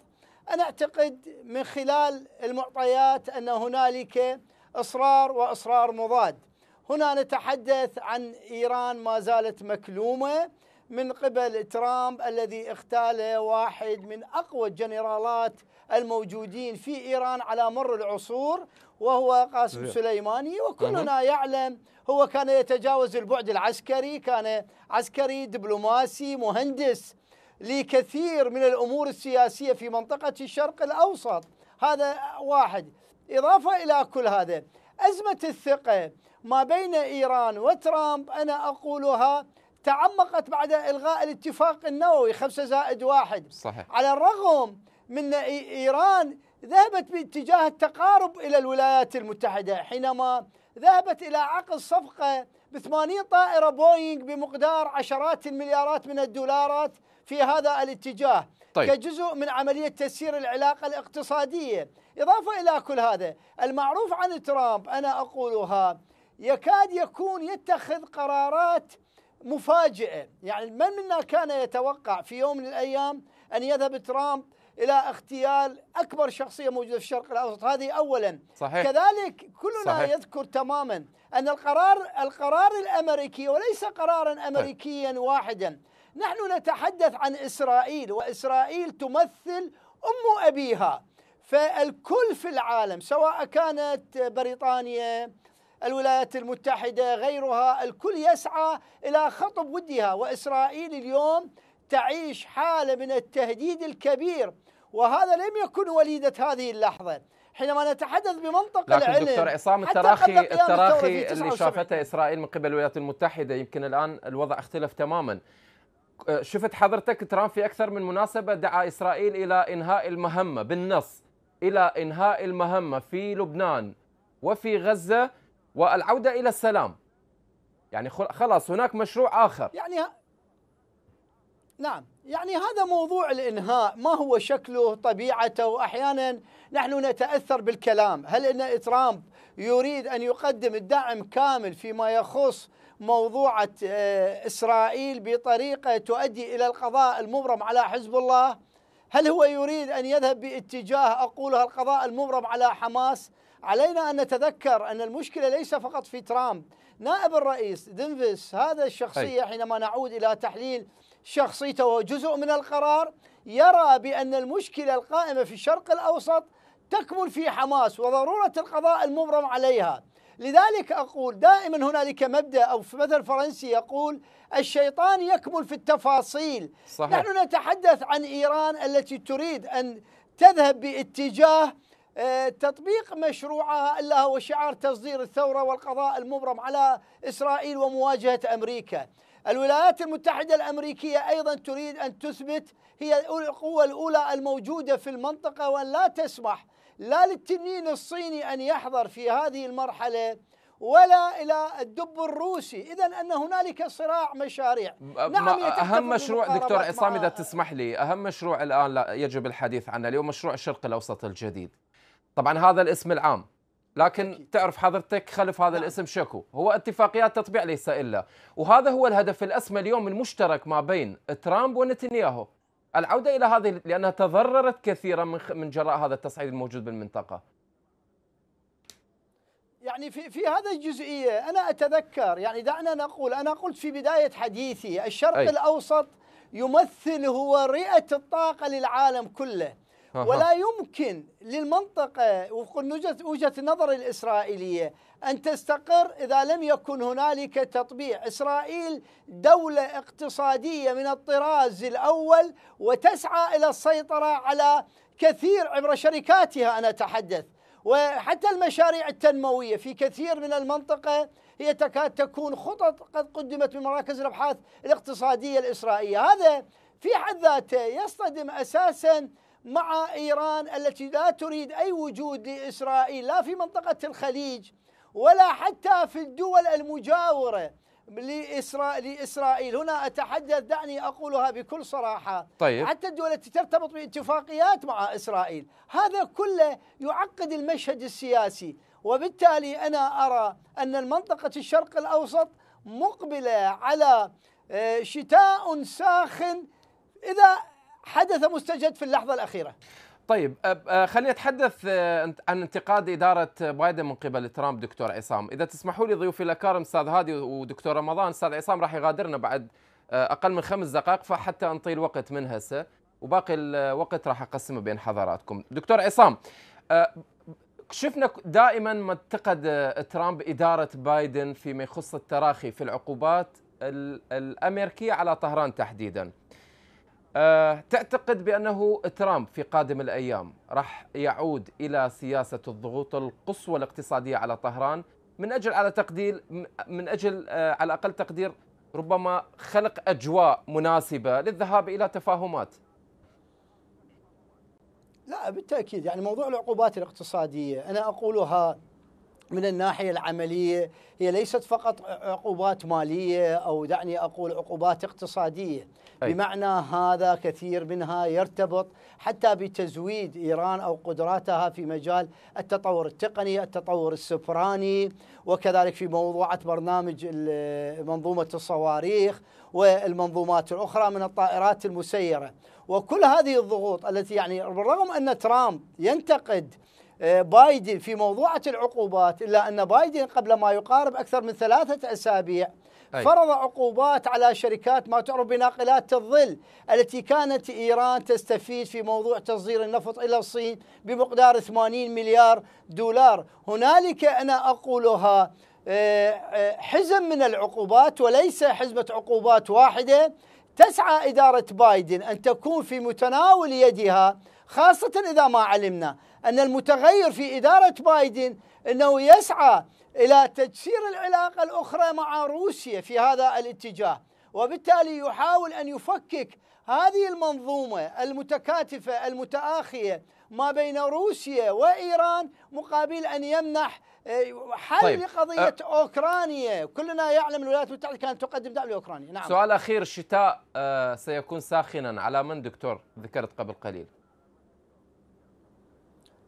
أنا أعتقد من خلال المعطيات أن هنالك إصرار وإصرار مضاد هنا نتحدث عن إيران ما زالت مكلومة من قبل ترامب الذي اغتال واحد من اقوى الجنرالات الموجودين في ايران على مر العصور وهو قاسم سليماني وكلنا يعلم هو كان يتجاوز البعد العسكري كان عسكري دبلوماسي مهندس لكثير من الامور السياسيه في منطقه الشرق الاوسط هذا واحد اضافه الى كل هذا ازمه الثقه ما بين ايران وترامب انا اقولها تعمقت بعد إلغاء الاتفاق النووي خمسة زائد واحد صحيح. على الرغم من إيران ذهبت باتجاه التقارب إلى الولايات المتحدة حينما ذهبت إلى عقد صفقة ب 80 طائرة بوينغ بمقدار عشرات المليارات من الدولارات في هذا الاتجاه طيب. كجزء من عملية تسيير العلاقة الاقتصادية إضافة إلى كل هذا المعروف عن ترامب أنا أقولها يكاد يكون يتخذ قرارات مفاجئة يعني من منا كان يتوقع في يوم من الأيام أن يذهب ترامب إلى اغتيال أكبر شخصية موجودة في الشرق الأوسط هذه أولا صحيح. كذلك كلنا صحيح. يذكر تماما أن القرار القرار الأمريكي وليس قرارا طيب. أمريكيا واحدا نحن نتحدث عن إسرائيل وإسرائيل تمثل أم أبيها فالكل في العالم سواء كانت بريطانيا الولايات المتحدة غيرها الكل يسعى إلى خطب ودها وإسرائيل اليوم تعيش حالة من التهديد الكبير وهذا لم يكن وليدة هذه اللحظة حينما نتحدث بمنطق لكن العلم دكتور عصام التراخي التراخي اللي شافته اسرائيل من قبل الولايات المتحده يمكن الان الوضع اختلف تماما أه، شفت حضرتك ترامب في اكثر من مناسبه دعا اسرائيل الى انهاء المهمه بالنص الى انهاء المهمه في لبنان وفي غزه والعودة إلى السلام يعني خلاص هناك مشروع آخر يعني نعم يعني هذا موضوع الإنهاء ما هو شكله طبيعته وأحيانا نحن نتأثر بالكلام هل أن ترامب يريد أن يقدم الدعم كامل فيما يخص موضوعة آه، إسرائيل بطريقة تؤدي إلى القضاء المبرم على حزب الله هل هو يريد أن يذهب باتجاه أقولها القضاء المبرم على حماس علينا أن نتذكر أن المشكلة ليس فقط في ترامب نائب الرئيس دينفيس هذا الشخصية حينما نعود إلى تحليل شخصيته وجزء من القرار يرى بأن المشكلة القائمة في الشرق الأوسط تكمن في حماس وضرورة القضاء المبرم عليها لذلك أقول دائما هنالك مبدأ أو في مثل فرنسي يقول الشيطان يكمن في التفاصيل صحيح. نحن نتحدث عن إيران التي تريد أن تذهب باتجاه تطبيق مشروعها الا هو شعار تصدير الثوره والقضاء المبرم على اسرائيل ومواجهه امريكا. الولايات المتحده الامريكيه ايضا تريد ان تثبت هي القوه الاولى الموجوده في المنطقه وان لا تسمح لا للتنين الصيني ان يحضر في هذه المرحله ولا الى الدب الروسي، اذا ان هنالك صراع مشاريع. نعم اهم مشروع دكتور عصام اذا تسمح لي، اهم مشروع الان يجب الحديث عنه اليوم مشروع الشرق الاوسط الجديد. طبعا هذا الاسم العام لكن تعرف حضرتك خلف هذا نعم. الاسم شكو هو اتفاقيات تطبيع ليس الا وهذا هو الهدف الاسمى اليوم المشترك ما بين ترامب ونتنياهو العوده الى هذه لانها تضررت كثيرا من من جراء هذا التصعيد الموجود بالمنطقه يعني في في هذه الجزئيه انا اتذكر يعني دعنا نقول انا قلت في بدايه حديثي الشرق أي. الاوسط يمثل هو رئه الطاقه للعالم كله ولا يمكن للمنطقة وفق وجهة النظر الإسرائيلية أن تستقر إذا لم يكن هنالك تطبيع إسرائيل دولة اقتصادية من الطراز الأول وتسعى إلى السيطرة على كثير عبر شركاتها أنا أتحدث وحتى المشاريع التنموية في كثير من المنطقة هي تكاد تكون خطط قد قدمت من مراكز الأبحاث الاقتصادية الإسرائيلية هذا في حد ذاته يصطدم أساساً مع إيران التي لا تريد أي وجود لإسرائيل لا في منطقة الخليج ولا حتى في الدول المجاورة لإسرائيل هنا أتحدث دعني أقولها بكل صراحة طيب. حتى الدول التي ترتبط باتفاقيات مع إسرائيل هذا كله يعقد المشهد السياسي وبالتالي أنا أرى أن منطقة الشرق الأوسط مقبلة على آه، شتاء ساخن إذا حدث مستجد في اللحظه الاخيره طيب خليني اتحدث عن انتقاد اداره بايدن من قبل ترامب دكتور عصام، اذا تسمحوا لي ضيوفي الاكارم استاذ هادي ودكتور رمضان، استاذ عصام راح يغادرنا بعد اقل من خمس دقائق فحتى انطي الوقت من هسه وباقي الوقت راح اقسمه بين حضراتكم. دكتور عصام شفنا دائما ما انتقد ترامب اداره بايدن فيما يخص التراخي في العقوبات الامريكيه على طهران تحديدا. آه، تعتقد بانه ترامب في قادم الايام راح يعود الى سياسه الضغوط القصوى الاقتصاديه على طهران من اجل على تقدير من اجل آه، على اقل تقدير ربما خلق اجواء مناسبه للذهاب الى تفاهمات لا بالتاكيد يعني موضوع العقوبات الاقتصاديه انا اقولها من الناحية العملية هي ليست فقط عقوبات مالية أو دعني أقول عقوبات اقتصادية أي. بمعنى هذا كثير منها يرتبط حتى بتزويد إيران أو قدراتها في مجال التطور التقني التطور السفراني وكذلك في موضوعة برنامج منظومة الصواريخ والمنظومات الأخرى من الطائرات المسيرة وكل هذه الضغوط التي يعني بالرغم أن ترامب ينتقد بايدن في موضوعة العقوبات إلا أن بايدن قبل ما يقارب أكثر من ثلاثة أسابيع أي. فرض عقوبات على شركات ما تعرف بناقلات الظل التي كانت إيران تستفيد في موضوع تصدير النفط إلى الصين بمقدار 80 مليار دولار هنالك أنا أقولها آه، آه، حزم من العقوبات وليس حزمة عقوبات واحدة تسعى إدارة بايدن أن تكون في متناول يدها خاصة إذا ما علمنا أن المتغير في إدارة بايدن أنه يسعى إلى تجسير العلاقة الأخرى مع روسيا في هذا الاتجاه وبالتالي يحاول أن يفكك هذه المنظومة المتكاتفة المتآخية ما بين روسيا وإيران مقابل أن يمنح آه، حل طيب. لقضية آه، أوكرانيا كلنا يعلم الولايات المتحدة كانت تقدم دعم لأوكرانيا نعم سؤال أخير الشتاء آه، سيكون ساخنا على من دكتور ذكرت قبل قليل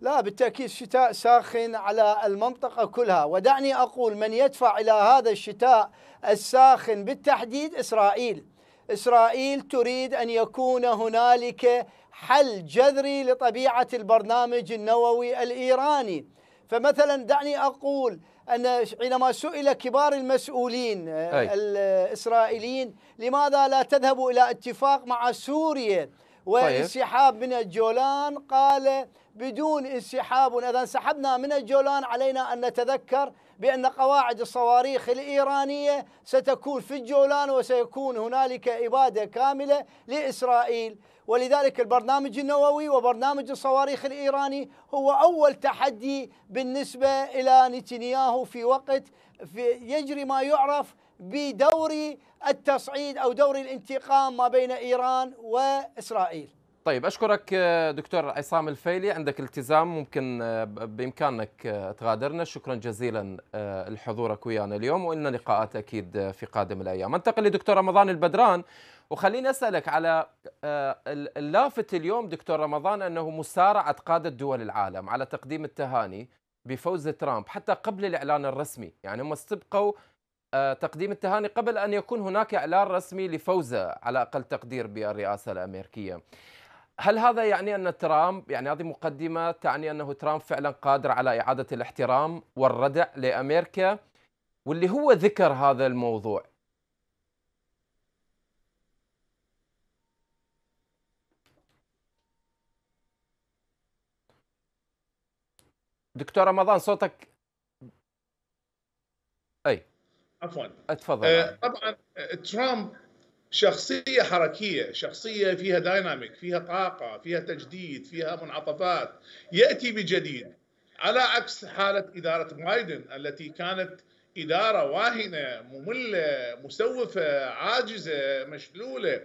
لا بالتأكيد شتاء ساخن على المنطقة كلها ودعني أقول من يدفع إلى هذا الشتاء الساخن بالتحديد إسرائيل إسرائيل تريد أن يكون هنالك حل جذري لطبيعة البرنامج النووي الإيراني فمثلا دعني أقول أن حينما سئل كبار المسؤولين أي. آه، الإسرائيليين لماذا لا تذهبوا إلى اتفاق مع سوريا طيب. وانسحاب من الجولان قال بدون انسحاب إذا انسحبنا من الجولان علينا أن نتذكر بأن قواعد الصواريخ الإيرانية ستكون في الجولان وسيكون هنالك إبادة كاملة لإسرائيل ولذلك البرنامج النووي وبرنامج الصواريخ الإيراني هو أول تحدي بالنسبة إلى نتنياهو في وقت في يجري ما يعرف بدور التصعيد أو دور الانتقام ما بين إيران وإسرائيل طيب اشكرك دكتور عصام الفيلي عندك التزام ممكن آه، بامكانك آه، تغادرنا شكرا جزيلا آه، لحضورك ويانا اليوم والنا لقاءات اكيد في قادم الايام انتقل لدكتور رمضان البدران وخليني اسالك على اللافت اليوم دكتور رمضان انه مسارعه قاده دول العالم على تقديم التهاني بفوز ترامب حتى قبل الاعلان الرسمي يعني هم استبقوا تقديم التهاني قبل ان يكون هناك اعلان رسمي لفوزه على اقل تقدير بالرئاسه الامريكيه هل هذا يعني ان ترامب يعني هذه مقدمه تعني انه ترامب فعلا قادر على اعاده الاحترام والردع لامريكا واللي هو ذكر هذا الموضوع دكتور رمضان صوتك اي عفوا اتفضل أه طبعا آه، ترامب شخصية حركية شخصية فيها دايناميك فيها طاقة فيها تجديد فيها منعطفات يأتي بجديد على عكس حالة إدارة بايدن التي كانت إدارة واهنة مملة مسوفة عاجزة مشلولة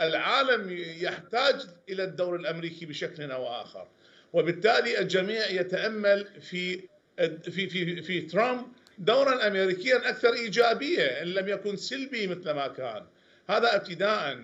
العالم يحتاج إلى الدور الأمريكي بشكل أو آخر وبالتالي الجميع يتأمل في في في في ترامب دورا امريكيا اكثر ايجابيه ان لم يكن سلبي مثل ما كان هذا ابتداء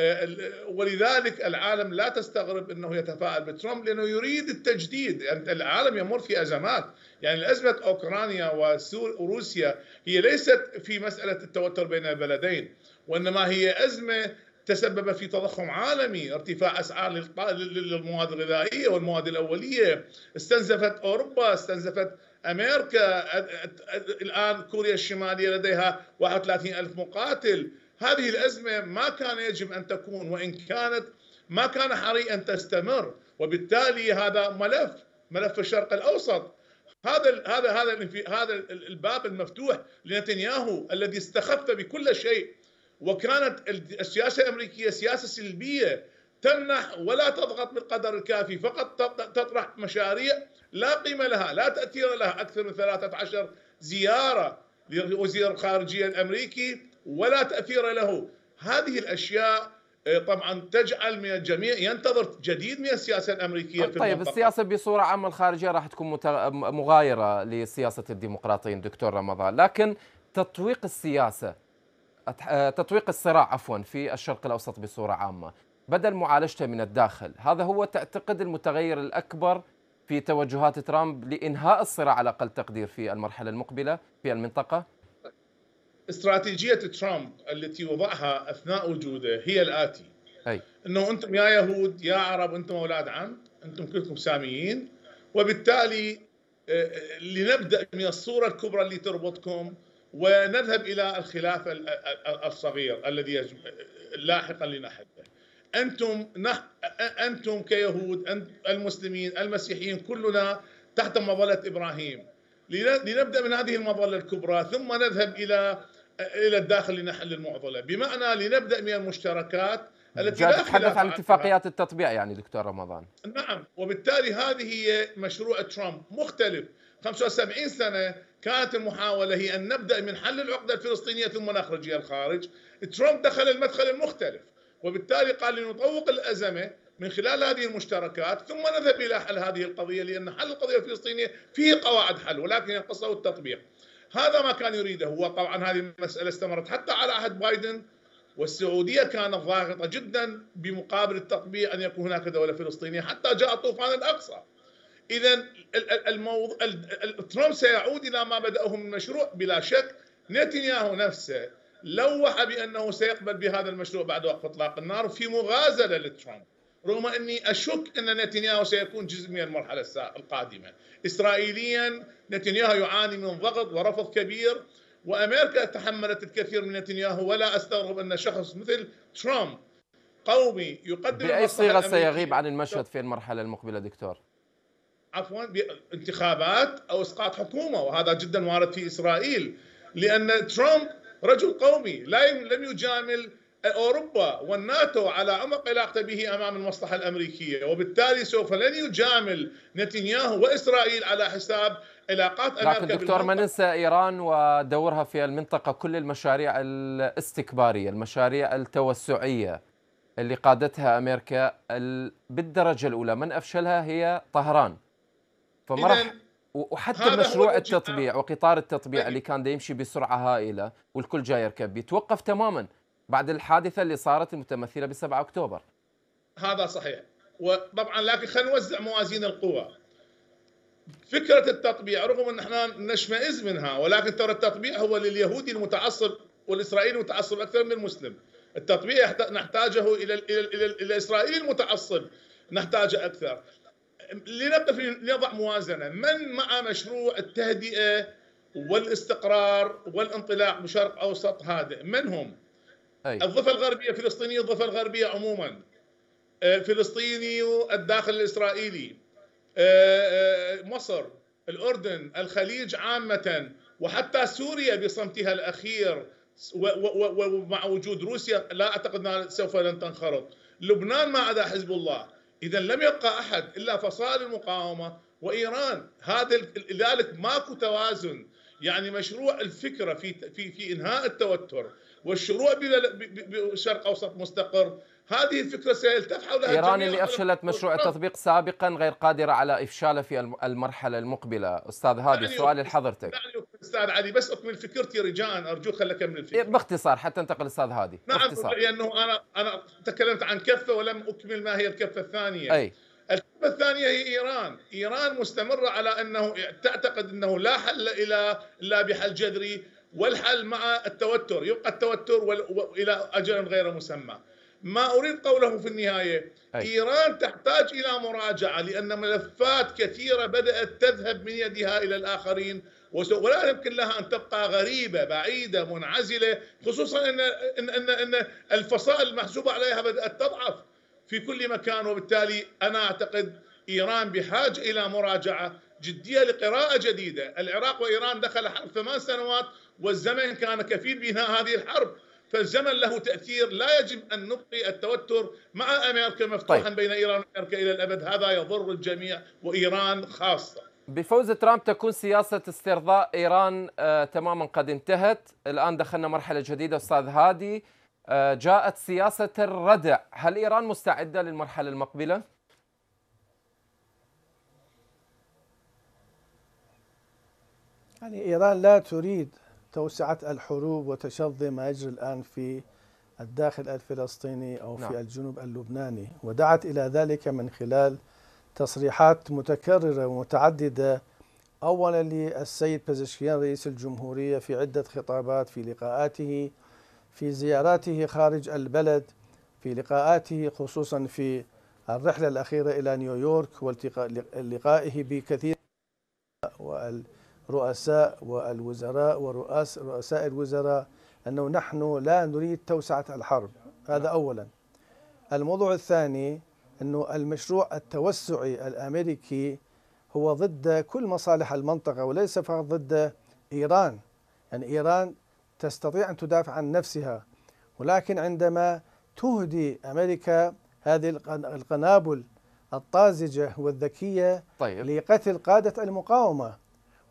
آه، ولذلك العالم لا تستغرب انه يتفاءل بترامب لانه يريد التجديد يعني العالم يمر في ازمات يعني ازمه اوكرانيا وروسيا هي ليست في مساله التوتر بين البلدين وانما هي ازمه تسبب في تضخم عالمي ارتفاع أسعار للمواد الغذائية والمواد الأولية استنزفت أوروبا استنزفت أمريكا الآن كوريا الشمالية لديها 31 ألف مقاتل هذه الأزمة ما كان يجب أن تكون وإن كانت ما كان حري أن تستمر وبالتالي هذا ملف ملف الشرق الأوسط هذا هذا هذا هذا الباب المفتوح لنتنياهو الذي استخف بكل شيء وكانت السياسه الامريكيه سياسه سلبيه تمنح ولا تضغط بالقدر الكافي فقط تطرح مشاريع لا قيمه لها لا تاثير لها اكثر من 13 زياره لوزير الخارجيه الامريكي ولا تأثير له هذه الأشياء إيه، طبعا تجعل من الجميع ينتظر جديد من السياسه الامريكيه طيب في طيب المنطقة. السياسه بصوره عامه الخارجيه راح تكون مغايره لسياسه الديمقراطيين دكتور رمضان لكن تطويق السياسه آه، تطويق الصراع عفوا في الشرق الاوسط بصوره عامه بدل معالجته من الداخل هذا هو تعتقد المتغير الاكبر في توجهات ترامب لانهاء الصراع على اقل تقدير في المرحله المقبله في المنطقه استراتيجيه ترامب التي وضعها اثناء وجوده هي الاتي أي. انه انتم يا يهود يا عرب انتم اولاد عم انتم كلكم ساميين وبالتالي آه، آه، لنبدا من الصوره الكبرى اللي تربطكم ونذهب الى الخلاف الصغير الذي لاحقا لنحده انتم نح... انتم كيهود المسلمين المسيحيين كلنا تحت مظله ابراهيم لنبدا من هذه المظله الكبرى ثم نذهب الى الى الداخل لنحل المعضله بمعنى لنبدا من المشتركات التي لا تتحدث عن اتفاقيات التطبيع يعني دكتور رمضان نعم وبالتالي هذه هي مشروع ترامب مختلف 75 سنه كانت المحاوله هي ان نبدا من حل العقده الفلسطينيه ثم نخرج الى الخارج ترامب دخل المدخل المختلف وبالتالي قال لنطوق الازمه من خلال هذه المشتركات ثم نذهب الى حل هذه القضيه لان حل القضيه الفلسطينيه فيه قواعد حل ولكن ينقصه التطبيق هذا ما كان يريده وطبعا هذه المسألة استمرت حتى على عهد بايدن والسعودية كانت ضاغطة جدا بمقابل التطبيع أن يكون هناك دولة فلسطينية حتى جاء طوفان الأقصى إذا الموضوع ترامب سيعود إلى ما بدأه من مشروع بلا شك نتنياهو نفسه لوح بأنه سيقبل بهذا المشروع بعد وقف إطلاق النار في مغازلة لترامب رغم اني اشك ان نتنياهو سيكون جزء من المرحله القادمه. اسرائيليا نتنياهو يعاني من ضغط ورفض كبير وامريكا تحملت الكثير من نتنياهو ولا استغرب ان شخص مثل ترامب قومي يقدم باي صيغه سيغيب عن المشهد في المرحله المقبله دكتور؟ عفوا بانتخابات او اسقاط حكومه وهذا جدا وارد في اسرائيل لان ترامب رجل قومي لا لم يجامل اوروبا والناتو على عمق علاقته به امام المصلحه الامريكيه وبالتالي سوف لن يجامل نتنياهو واسرائيل على حساب علاقات امريكا لكن دكتور ما ننسى ايران ودورها في المنطقه كل المشاريع الاستكباريه المشاريع التوسعيه اللي قادتها امريكا بالدرجه الاولى من افشلها هي طهران فما راح وحتى مشروع التطبيع وقطار التطبيع طيب. اللي كان يمشي بسرعه هائله والكل جاي يركب بيه توقف تماما بعد الحادثه اللي صارت المتمثله ب 7 اكتوبر هذا صحيح وطبعا لكن خلينا نوزع موازين القوى فكره التطبيع رغم ان احنا نشمئز منها ولكن ترى التطبيع هو لليهودي المتعصب والاسرائيلي المتعصب اكثر من المسلم التطبيع نحتاجه الى الى الى, إلى الاسرائيلي المتعصب نحتاجه اكثر لنبدا نضع موازنه من مع مشروع التهدئه والاستقرار والانطلاق بشرق اوسط هادئ من هم؟ أي. الضفه الغربيه الفلسطينيه الضفه الغربيه عموما الفلسطيني آه، الداخل الاسرائيلي آه، آه، مصر الاردن الخليج عامه وحتى سوريا بصمتها الاخير ومع وجود روسيا لا اعتقد انها سوف لن تنخرط لبنان ما عدا حزب الله اذا لم يبقى احد الا فصائل المقاومه وايران هذا لذلك ماكو توازن يعني مشروع الفكره في في في انهاء التوتر والشروع بشرق أوسط مستقر هذه الفكرة سيلتف حولها إيران اللي أفشلت مشروع التطبيق نعم. سابقا غير قادرة على إفشاله في المرحلة المقبلة أستاذ هادي يعني سؤال لحضرتك يعني أستاذ علي بس أكمل فكرتي رجاء أرجوك خلي أكمل الفكره إيه، باختصار حتى انتقل أستاذ هادي نعم باختصار. لأنه أنا أنا تكلمت عن كفة ولم أكمل ما هي الكفة الثانية أي الكفة الثانية هي إيران إيران مستمرة على أنه تعتقد أنه لا حل إلى إلا بحل جذري والحل مع التوتر يبقى التوتر إلى أجل غير مسمى ما أريد قوله في النهاية أي. إيران تحتاج إلى مراجعة لأن ملفات كثيرة بدأت تذهب من يدها إلى الآخرين ولا يمكن لها أن تبقى غريبة بعيدة منعزلة خصوصا أن, إن, إن, إن الفصائل المحسوبة عليها بدأت تضعف في كل مكان وبالتالي أنا أعتقد إيران بحاجة إلى مراجعة جدية لقراءة جديدة العراق وإيران دخل حرب ثمان سنوات والزمن كان كفيل بإنهاء هذه الحرب فالزمن له تأثير لا يجب أن نبقي التوتر مع أمريكا مفتوحا طيب. بين إيران وأمريكا إلى الأبد هذا يضر الجميع وإيران خاصة بفوز ترامب تكون سياسة استرضاء إيران آه تماما قد انتهت الآن دخلنا مرحلة جديدة أستاذ هادي آه جاءت سياسة الردع هل إيران مستعدة للمرحلة المقبلة؟ يعني إيران لا تريد توسعت الحروب وتشظي ما يجري الآن في الداخل الفلسطيني أو نعم. في الجنوب اللبناني ودعت إلى ذلك من خلال تصريحات متكررة ومتعددة أولا للسيد بزشكيان رئيس الجمهورية في عدة خطابات في لقاءاته في زياراته خارج البلد في لقاءاته خصوصا في الرحلة الأخيرة إلى نيويورك والتقائه بكثير وال رؤساء والوزراء ورؤساء رؤساء الوزراء أنه نحن لا نريد توسعة الحرب هذا نعم. أولا الموضوع الثاني أنه المشروع التوسعي الأمريكي هو ضد كل مصالح المنطقة وليس فقط ضد إيران يعني إيران تستطيع أن تدافع عن نفسها ولكن عندما تهدي أمريكا هذه القنابل الطازجة والذكية طيب. لقتل قادة المقاومة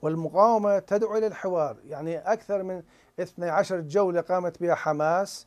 والمقاومة تدعو إلى الحوار يعني أكثر من 12 جولة قامت بها حماس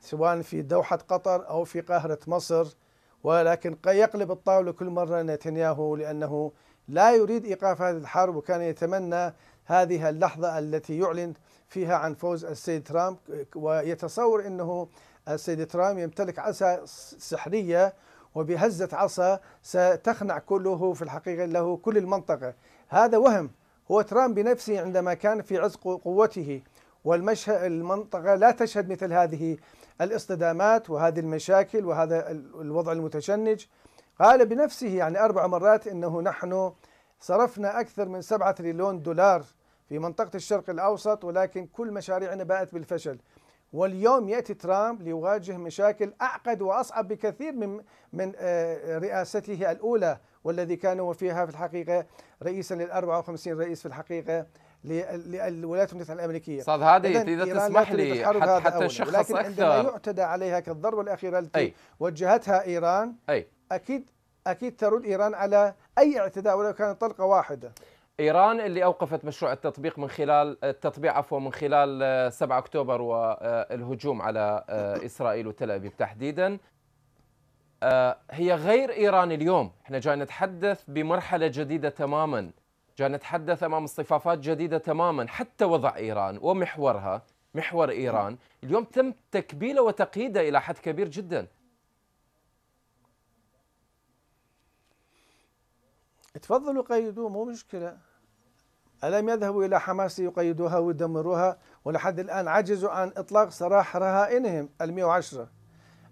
سواء في دوحة قطر أو في قاهرة مصر ولكن يقلب الطاولة كل مرة نتنياهو لأنه لا يريد إيقاف هذه الحرب وكان يتمنى هذه اللحظة التي يعلن فيها عن فوز السيد ترامب ويتصور أنه السيد ترامب يمتلك عصا سحرية وبهزة عصا ستخنع كله في الحقيقة له كل المنطقة هذا وهم هو ترامب بنفسه عندما كان في عز قوته والمشهد المنطقة لا تشهد مثل هذه الاصطدامات وهذه المشاكل وهذا الوضع المتشنج قال بنفسه يعني أربع مرات أنه نحن صرفنا أكثر من 7 تريليون دولار في منطقة الشرق الأوسط ولكن كل مشاريعنا باءت بالفشل واليوم يأتي ترامب ليواجه مشاكل أعقد وأصعب بكثير من من آه، رئاسته الأولى والذي كان وفيها في الحقيقة رئيسا لل 54 رئيس في الحقيقة للولايات المتحده الامريكيه صاد هذه اذا تسمح لي حتى, حتى نشخص لكن اكثر عندما يعتدى عليها كالضربه الاخيره التي أي. وجهتها ايران أي. اكيد اكيد ترد ايران على اي اعتداء ولو كانت طلقه واحده ايران اللي اوقفت مشروع التطبيق من خلال التطبيع عفوا من خلال 7 آه، اكتوبر والهجوم على آه، اسرائيل وتل ابيب تحديدا آه، هي غير إيران اليوم احنا جاي نتحدث بمرحلة جديدة تماما جاي نتحدث أمام اصطفافات جديدة تماما حتى وضع إيران ومحورها محور إيران اليوم تم تكبيله وتقييده إلى حد كبير جدا تفضلوا قيدوه مو مشكلة ألم يذهبوا إلى حماس يقيدوها ويدمروها ولحد الآن عجزوا عن إطلاق سراح رهائنهم ال 110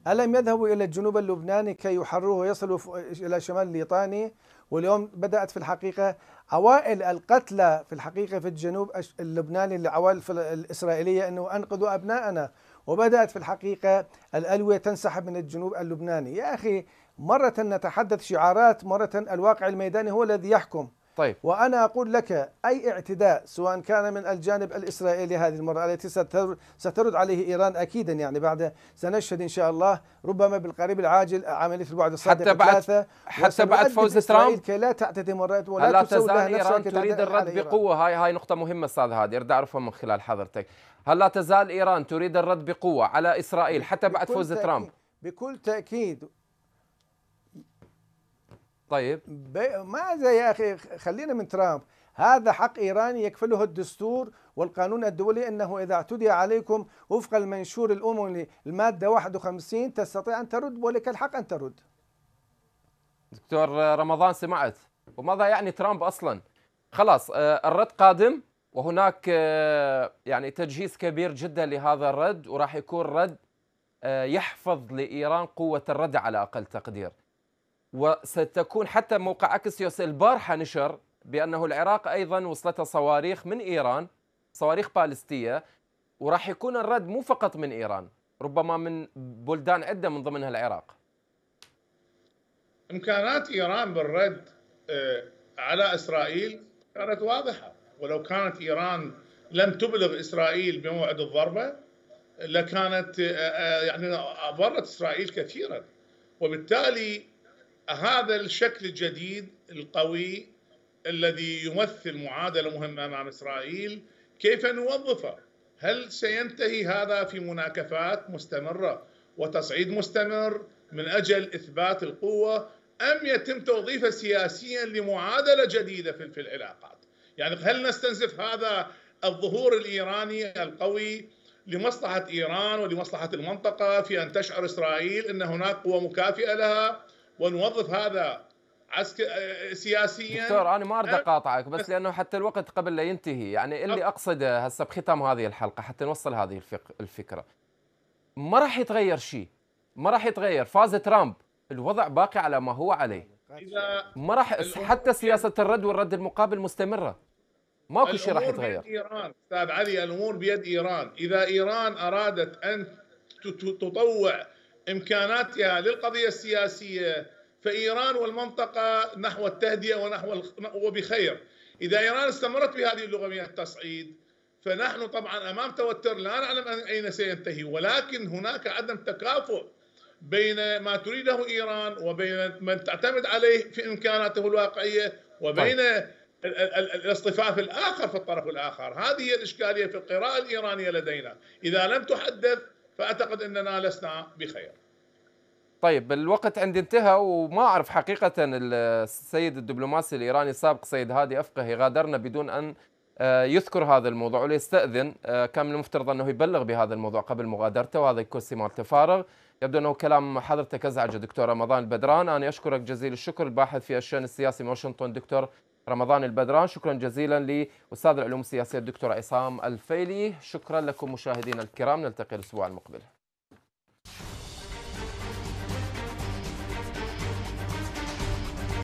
ألم يذهبوا إلى الجنوب اللبناني كي يحرروه ويصلوا إلى شمال الليطاني واليوم بدأت في الحقيقة عوائل القتلى في الحقيقة في الجنوب اللبناني العوائل الإسرائيلية أنه أنقذوا أبنائنا وبدأت في الحقيقة الألوية تنسحب من الجنوب اللبناني يا أخي مرة نتحدث شعارات مرة الواقع الميداني هو الذي يحكم طيب وأنا أقول لك أي اعتداء سواء كان من الجانب الإسرائيلي هذه المرة التي سترد عليه إيران أكيدا يعني بعد سنشهد إن شاء الله ربما بالقريب العاجل عملية البعد الصادق حتى بعد حتى بعد فوز ترامب كي لا تعتدي مرات ولا لا تزال إيران تريد الرد بقوة هاي هاي نقطة مهمة أستاذ هادي أريد أعرفها من خلال حضرتك هل لا تزال إيران تريد الرد بقوة على إسرائيل حتى بعد فوز ترامب بكل تأكيد طيب ماذا يا اخي خلينا من ترامب هذا حق ايراني يكفله الدستور والقانون الدولي انه اذا اعتدي عليكم وفق المنشور الاممي الماده 51 تستطيع ان ترد ولك الحق ان ترد. دكتور آه، رمضان سمعت وماذا يعني ترامب اصلا؟ خلاص آه، الرد قادم وهناك آه، يعني تجهيز كبير جدا لهذا الرد وراح يكون رد يحفظ لايران قوه الرد على اقل تقدير. وستكون حتى موقع أكسيوس البارحة نشر بأنه العراق أيضا وصلتها صواريخ من إيران صواريخ بالستية وراح يكون الرد مو فقط من إيران ربما من بلدان عدة من ضمنها العراق إمكانات إيران بالرد آه، على إسرائيل كانت واضحة ولو كانت إيران لم تبلغ إسرائيل بموعد الضربة لكانت آه، آه، يعني ضرت إسرائيل كثيرا وبالتالي هذا الشكل الجديد القوي الذي يمثل معادلة مهمة أمام إسرائيل كيف نوظفه هل سينتهي هذا في مناكفات مستمرة وتصعيد مستمر من أجل إثبات القوة أم يتم توظيفه سياسيا لمعادلة جديدة في العلاقات يعني هل نستنزف هذا الظهور الإيراني القوي لمصلحة إيران ولمصلحة المنطقة في أن تشعر إسرائيل أن هناك قوة مكافئة لها ونوظف هذا آه، سياسيا دكتور انا ما اريد أه؟ اقاطعك بس لانه حتى الوقت قبل لا ينتهي يعني اللي اقصده هسه بختام هذه الحلقه حتى نوصل هذه الفكره ما راح يتغير شيء ما راح يتغير فاز ترامب الوضع باقي على ما هو عليه ما راح حتى سياسه الرد والرد المقابل مستمره ماكو شيء راح يتغير ايران استاذ علي الامور بيد ايران اذا ايران ارادت ان تطوع إمكاناتها للقضية السياسية فإيران والمنطقة نحو التهدئة ونحو وبخير إذا إيران استمرت بهذه اللغه من التصعيد فنحن طبعا أمام توتر لا نعلم أين سينتهي ولكن هناك عدم تكافؤ بين ما تريده إيران وبين من تعتمد عليه في إمكاناته الواقعية وبين طيب. الاصطفاف الآخر في الطرف الآخر هذه هي الإشكالية في القراءة الإيرانية لدينا إذا لم تحدث فأعتقد أننا لسنا بخير طيب الوقت عندي انتهى وما اعرف حقيقه السيد الدبلوماسي الايراني السابق سيد هادي افقهي غادرنا بدون ان آه، يذكر هذا الموضوع وليستأذن آه، كان من المفترض أنه يبلغ بهذا الموضوع قبل مغادرته وهذا الكرسي مالته فارغ يبدو أنه كلام حضرتك أزعج دكتور رمضان البدران أنا أشكرك جزيل الشكر الباحث في الشأن السياسي من واشنطن دكتور رمضان البدران شكرا جزيلا لأستاذ العلوم السياسية الدكتور عصام الفيلي شكرا لكم مشاهدينا الكرام نلتقي الأسبوع المقبل